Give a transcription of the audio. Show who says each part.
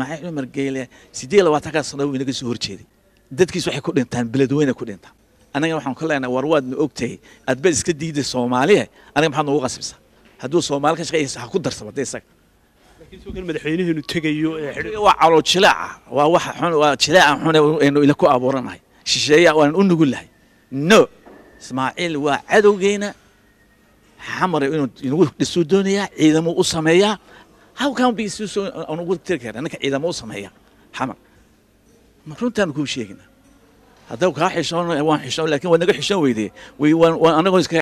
Speaker 1: maxay cumar geyle siddeed iyo labaatankaa sano wuu inaga soo horjeeday dadkiis waxay ku dhintaan beledweyne ku dhintaan annaga waxaan ka leenahay war waadna ogtahay adbaad iska diida soomaaliya anaga ah, maxaad noogu qasbisa hadduu soomaali ka shaqeeyaysa ha ku darsamo dee isaga madaxweynihiinu tegayo waa caloo jilaaca ah. waa wax xun waa jilaaca ah xun aynu ila ku abuuranahay shisheeya waanan u nugulahay no ismaaciil waa cadowgeyna xamara inuu inagu dhisuu doonayaa ciidamuu u sameeyaa hawkan bay sii soo aan ugu tiri karaa ninka ciidamo u sameeya xamar ma runtaan kuu sheegina haddaba kaa xishoon waan xishoon laakiin waa naga xishoon weydee waan anagoo iska